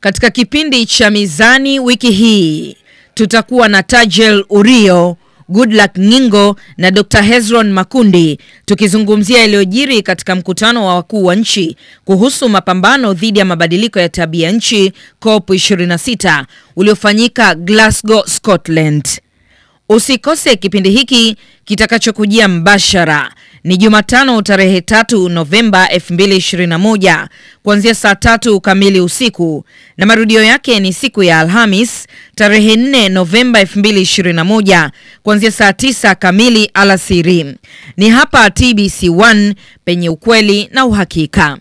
Katika kipindi cha Mizani wiki hii tutakuwa na Tajel Urio, Goodluck Ngingo na Dr. Hezron Makundi tukizungumzia yaliyojiri katika mkutano wa wakuu wa nchi kuhusu mapambano dhidi ya mabadiliko ya tabia nchi COP 26 uliofanyika Glasgow, Scotland. Usikose kipindi hiki kitakachokujia mbashara ni Jumatano tarehe 3 Novemba 2021 kuanzia saa tatu kamili usiku na marudio yake ni siku ya Alhamis tarehe 4 Novemba 2021 kuanzia saa tisa kamili alasiri. Ni hapa TBC1 penye ukweli na uhakika.